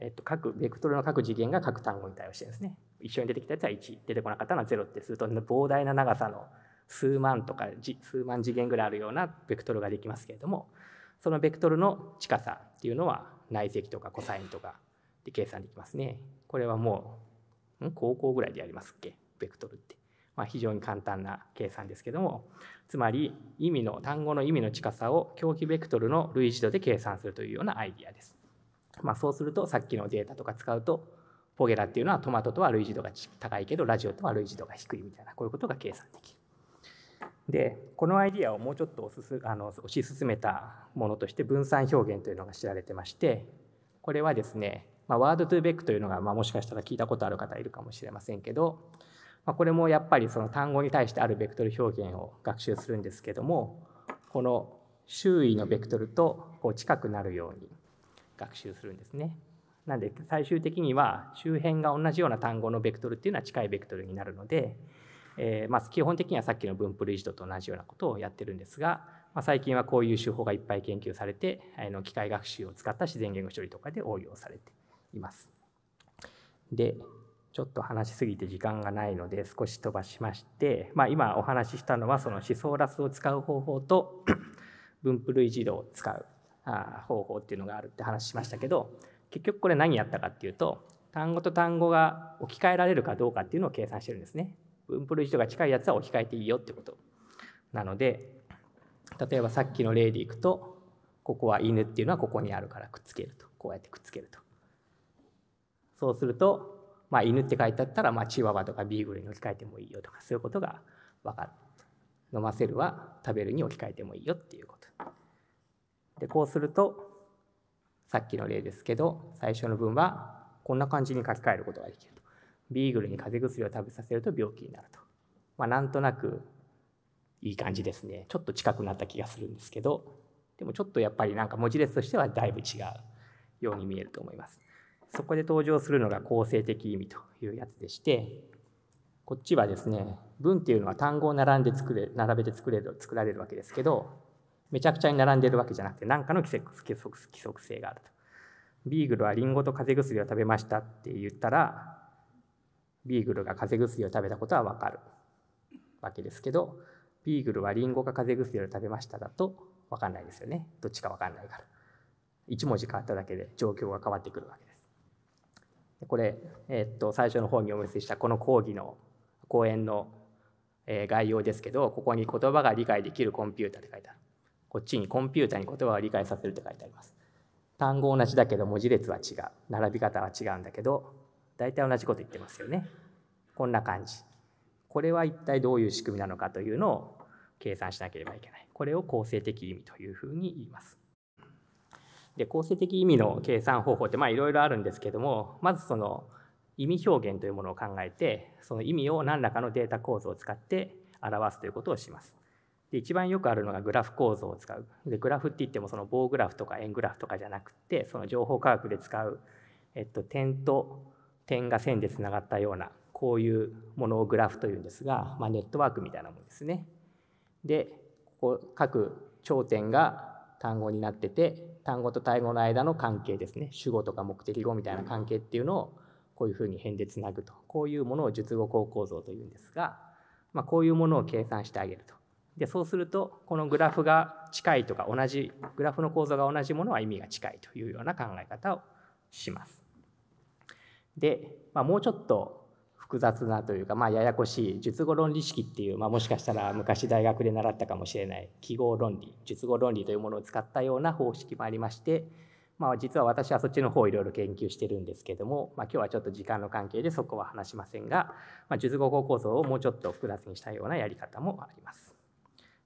えっと、各ベクトルの各次元が各単語に対応してるんですね一緒に出てきたやつは1出てこなかったのは0ってすると膨大な長さの数万とか数万次元ぐらいあるようなベクトルができますけれどもそのベクトルの近さっていうのは内積とかコサインとかで計算できますね。これはもうん高校ぐらいでやりますっけベクトルって。まあ、非常に簡単な計算ですけどもつまり意味の単語の意味の近さを狂気ベクトルの類似度で計算するというようなアイディアです。まあ、そうするとさっきのデータとか使うとフォゲラっていうのはトマトとは類似度が高いけどラジオとは類似度が低いみたいなこういうことが計算できる。でこのアイディアをもうちょっとおすすあの推し進めたものとして分散表現というのが知られてましてこれはですね、まあ、ワードトゥーベックというのが、まあ、もしかしたら聞いたことある方いるかもしれませんけど、まあ、これもやっぱりその単語に対してあるベクトル表現を学習するんですけどもこの周囲のベクトルとこう近くなるように学習するんですね。なんで最終的には周辺が同じような単語のベクトルっていうのは近いベクトルになるので、えー、ま基本的にはさっきの分布類似度と同じようなことをやってるんですが、まあ、最近はこういう手法がいっぱい研究されてあの機械学習を使った自然言語処理とかで応用されています。でちょっと話しすぎて時間がないので少し飛ばしまして、まあ、今お話ししたのはその思想ラスを使う方法と分布類似度を使う方法っていうのがあるって話しましたけど結局これ何やったかっていうと単語と単語が置き換えられるかどうかっていうのを計算してるんですね。分布類似度が近いやつは置き換えていいよってことなので例えばさっきの例でいくとここは犬っていうのはここにあるからくっつけるとこうやってくっつけるとそうすると、まあ、犬って書いてあったら、まあ、チワワとかビーグルに置き換えてもいいよとかそういうことが分かる飲ませるは食べるに置き換えてもいいよっていうことでこうするとさっきの例ですけど最初の文はこんな感じに書き換えることができると。ビーグルに風邪薬を食べさせると病気になると。まあ、なんとなくいい感じですね。ちょっと近くなった気がするんですけど、でもちょっとやっぱりなんか文字列としてはだいぶ違うように見えると思います。そこで登場するのが構成的意味というやつでして、こっちはですね、文っていうのは単語を並んで作れ並べて作れる作られるわけですけど、めちゃくちゃに並んでるわけじゃなくて何かの規則規則性があると。ビーグルはリンゴと風邪薬を食べましたって言ったらビーグルが風邪薬を食べたことはわかるわけですけどビーグルはリンゴか風邪薬を食べましただとわかんないですよねどっちかわかんないから。1文字変わっただけで状況が変わってくるわけです。これ、えー、っと最初の方にお見せしたこの講義の講演の概要ですけどここに言葉が理解できるコンピュータって書いてある。こっちにコンピュータに言葉を理解させるって書いてあります。単語同じだけど文字列は違う。並び方は違うんだけど、大体同じこと言ってますよね。こんな感じ。これは一体どういう仕組みなのかというのを計算しなければいけない。これを構成的意味というふうに言います。で構成的意味の計算方法っていろいろあるんですけどもまずその意味表現というものを考えてその意味を何らかのデータ構造を使って表すということをします。で一番よくあるのがグラフ構造を使うでグラフって言ってもその棒グラフとか円グラフとかじゃなくてその情報科学で使う、えっと、点と点が線でつながったようなこういうものをグラフというんですが、まあ、ネットワークみたいなものですね。でここ各頂点が単語になってて単語と単語の間の関係ですね主語とか目的語みたいな関係っていうのをこういうふうに辺でつなぐとこういうものを述語構構造というんですが、まあ、こういうものを計算してあげるとでそうするとこのグラフが近いとか同じグラフの構造が同じものは意味が近いというような考え方をします。で、まあ、もうちょっと複雑なというか、まあ、ややこしい述語論理式っていう、まあ、もしかしたら昔大学で習ったかもしれない記号論理述語論理というものを使ったような方式もありまして、まあ、実は私はそっちの方をいろいろ研究してるんですけども、まあ、今日はちょっと時間の関係でそこは話しませんが、まあ、述語構造をもうちょっと複雑にしたようなやり方もあります。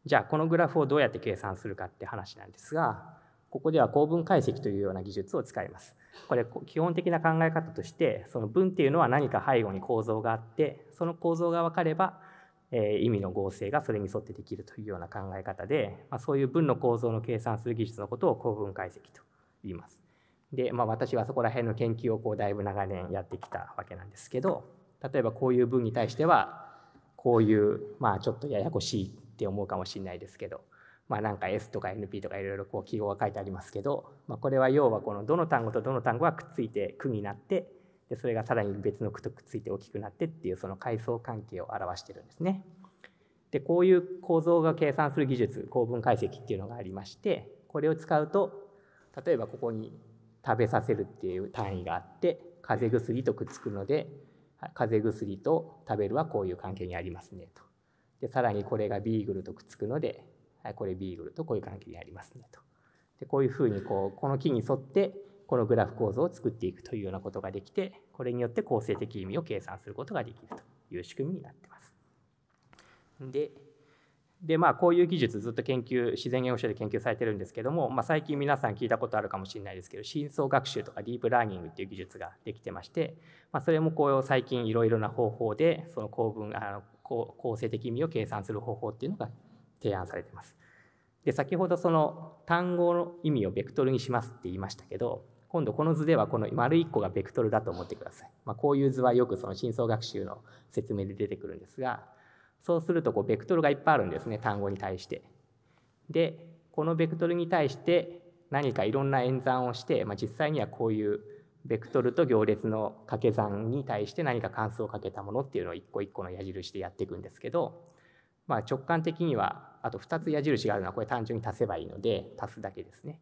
じゃあこのグラフをどうやって計算するかって話なんですがここでは構文解析というような技術を使います。これ基本的な考え方としてその文っていうのは何か背後に構造があってその構造が分かれば、え意味の合成がそれに沿ってできるというような考え方で、まあ、そういう文の構造の計算する技術のことを構文解析と言います。で、まあ、私はそこら辺の研究をこうだいぶ長年やってきたわけなんですけど例えばこういう文に対してはこういう、まあ、ちょっとややこしいって思うかもしれないですけど、まあ、なんか S とか NP とかいろいろこう記号が書いてありますけど、まあ、これは要はこのどの単語とどの単語がくっついて句になってでそれがさらに別の句とくっついて大きくなってっていうその階層関係を表してるんですね。でこういう構造が計算する技術構文解析っていうのがありましてこれを使うと例えばここに食べさせるっていう単位があって風邪薬とくっつくので風邪薬と食べるはこういう関係にありますねと。でさらにこれがビーグルとくっつくので、はい、これビーグルとこういう関係でありますねと。でこういうふうにこうこの木に沿ってこのグラフ構造を作っていくというようなことができてこれによって構成的意味を計算することができるという仕組みになってます。ででまあこういう技術ずっと研究自然言語書で研究されてるんですけども、まあ、最近皆さん聞いたことあるかもしれないですけど深層学習とかディープラーニングっていう技術ができてまして、まあ、それもこう最近いろいろな方法でその構文あの構成的意味を計算する方法っていうのが提案されてます。で先ほどその単語の意味をベクトルにしますって言いましたけど今度この図ではこの丸1個がベクトルだと思ってください。まあ、こういう図はよくその深層学習の説明で出てくるんですがそうするとこうベクトルがいっぱいあるんですね単語に対して。でこのベクトルに対して何かいろんな演算をして、まあ、実際にはこういうベクトルと行列の掛け算に対して何か関数をかけたものっていうのを一個一個の矢印でやっていくんですけど、まあ、直感的にはあと2つ矢印があるのはこれ単純に足せばいいので足すだけですね。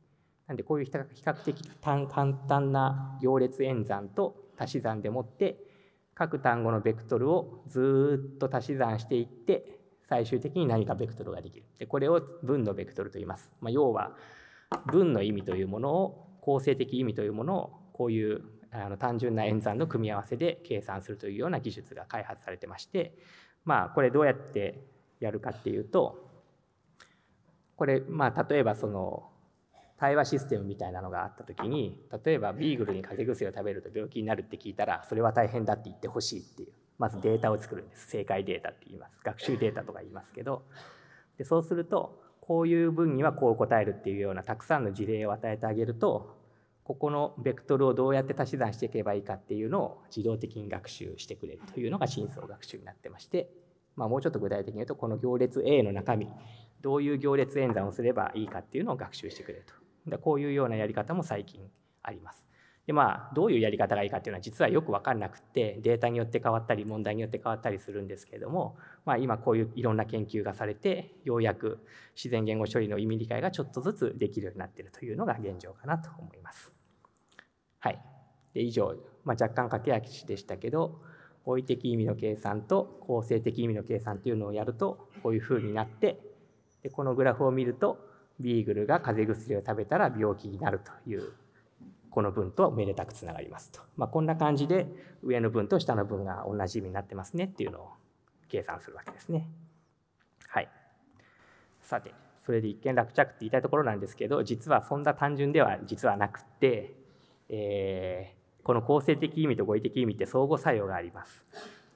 なんでこういう比較的単簡単な行列演算と足し算でもって各単語のベクトルをずっと足し算していって最終的に何かベクトルができる。でこれを分のベクトルと言います。まあ、要は文の意味というものを構成的意味というものをこういうあの単純な演算の組み合わせで計算するというような技術が開発されてましてまあこれどうやってやるかっていうとこれまあ例えばその対話システムみたいなのがあった時に例えばビーグルに風邪薬を食べると病気になるって聞いたらそれは大変だって言ってほしいっていうまずデータを作るんです正解データって言います学習データとか言いますけどでそうするとこういう文にはこう答えるっていうようなたくさんの事例を与えてあげるとここのベクトルをどうやって足し算していけばいいかっていうのを自動的に学習してくれるというのが真相学習になってまして、まあ、もうちょっと具体的に言うとこの行列 A の中身どういう行列演算をすればいいかっていうのを学習してくれるとでこういうようなやり方も最近あります。でまあどういうやり方がいいかっていうのは実はよく分かんなくってデータによって変わったり問題によって変わったりするんですけれども、まあ、今こういういろんな研究がされてようやく自然言語処理の意味理解がちょっとずつできるようになっているというのが現状かなと思います。はい、で以上、まあ、若干駆け足でしたけど合意的意味の計算と構成的意味の計算というのをやるとこういうふうになってでこのグラフを見るとビーグルが風邪薬を食べたら病気になるというこの文とめでたくつながりますと、まあ、こんな感じで上の文と下の文が同じ意味になってますねっていうのを計算するわけですね。はい、さてそれで一見落着って言いたいところなんですけど実はそんな単純では実はなくってえー、この構成的意味と語彙的意味って相互作用があります。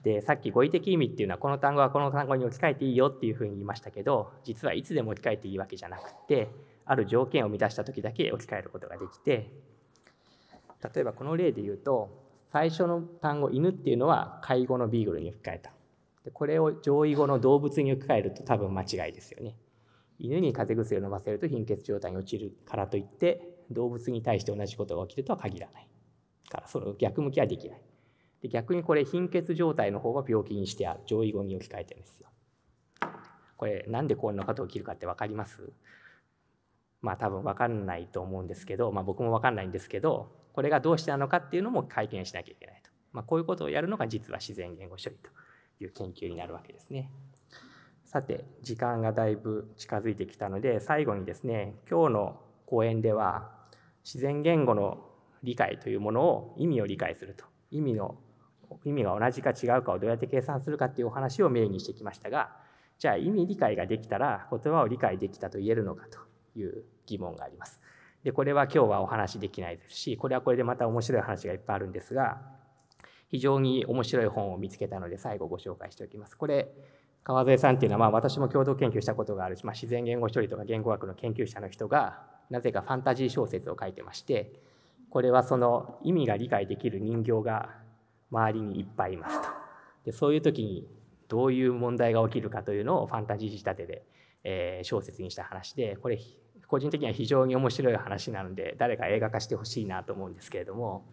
でさっき語彙的意味っていうのはこの単語はこの単語に置き換えていいよっていうふうに言いましたけど実はいつでも置き換えていいわけじゃなくてある条件を満たした時だけ置き換えることができて例えばこの例で言うと最初の単語「犬」っていうのは介護のビーグルに置き換えたでこれを上位語の動物に置き換えると多分間違いですよね犬に風邪薬を飲ませると貧血状態に陥るからといって動物に対して同じことが起きるとは限らないからその逆向きはできないで逆にこれ貧血状態の方が病気にしてある上位語に置き換えてるんですよこれなんでこんなこと起きるかって分かりますまあ多分分かんないと思うんですけど、まあ、僕も分かんないんですけどこれがどうしてなのかっていうのも解見しなきゃいけないと、まあ、こういうことをやるのが実は自然言語処理という研究になるわけですね。さて時間がだいぶ近づいてきたので最後にですね今日の講演では自然言語の理解というものを意味を理解すると意味の意味が同じか違うかをどうやって計算するかっていうお話をメインにしてきましたがじゃあ意味理解ができたら言葉を理解できたと言えるのかという疑問があります。でこれは今日はお話できないですしこれはこれでまた面白い話がいっぱいあるんですが非常に面白い本を見つけたので最後ご紹介しておきます。これ川添さんっていうのはまあ私も共同研究したことがあるし、まあ、自然言語処理とか言語学の研究者の人がなぜかファンタジー小説を書いてましてこれはその意味が理解できる人形が周りにいっぱいいますとでそういう時にどういう問題が起きるかというのをファンタジー仕立てで、えー、小説にした話でこれ個人的には非常に面白い話なので誰か映画化してほしいなと思うんですけれども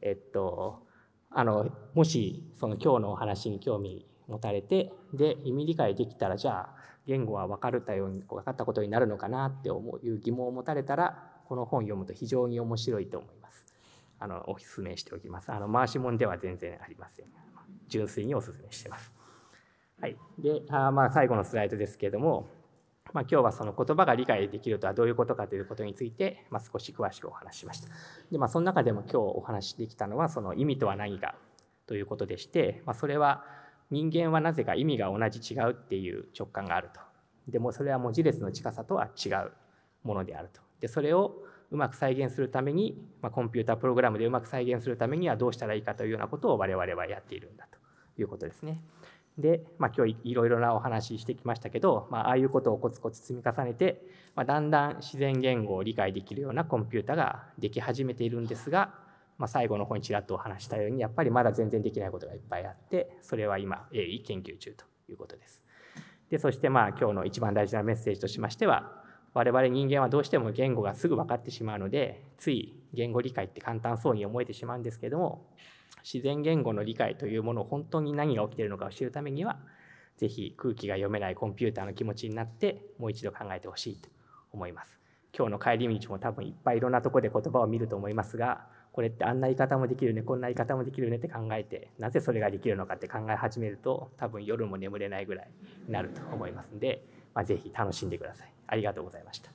えっとあのもしその今日のお話に興味持たれてで意味理解できたらじゃあ言語は分かるたように分かったことになるのかなって思ういう疑問を持たれたらこの本を読むと非常に面白いと思います。あのお勧めしておきます。あの回しもんでは全然ありません。純粋にお勧めしてます。はい、であまあ最後のスライドですけれども、まあ、今日はその言葉が理解できるとはどういうことかということについて、まあ、少し詳しくお話ししました。でまあ、その中でも今日お話しできたのはその意味とは何かということでして、まあ、それは人間はなぜか意味が同じ違うっていう直感があるとでもそれは文字列の近さとは違うものであるとでそれをうまく再現するために、まあ、コンピュータープログラムでうまく再現するためにはどうしたらいいかというようなことを我々はやっているんだということですね。で、まあ、今日いろいろなお話ししてきましたけど、まあ、ああいうことをコツコツ積み重ねて、まあ、だんだん自然言語を理解できるようなコンピュータができ始めているんですが、まあ、最後の方にちらっとお話したようにやっぱりまだ全然できないことがいっぱいあってそれは今鋭意研究中ということです。でそしてまあ今日の一番大事なメッセージとしましては我々人間はどうしても言語がすぐ分かってしまうのでつい言語理解って簡単そうに思えてしまうんですけども自然言語の理解というものを本当に何が起きているのかを知るためには是非空気が読めないコンピューターの気持ちになってもう一度考えてほしいと思います。今日の帰り道も多分いっぱいいろんなとこで言葉を見ると思いますがこれってあんな言い方もできるねこんな言い方もできるねって考えてなぜそれができるのかって考え始めると多分夜も眠れないぐらいになると思いますんで、まあ、是非楽しんでください。ありがとうございました。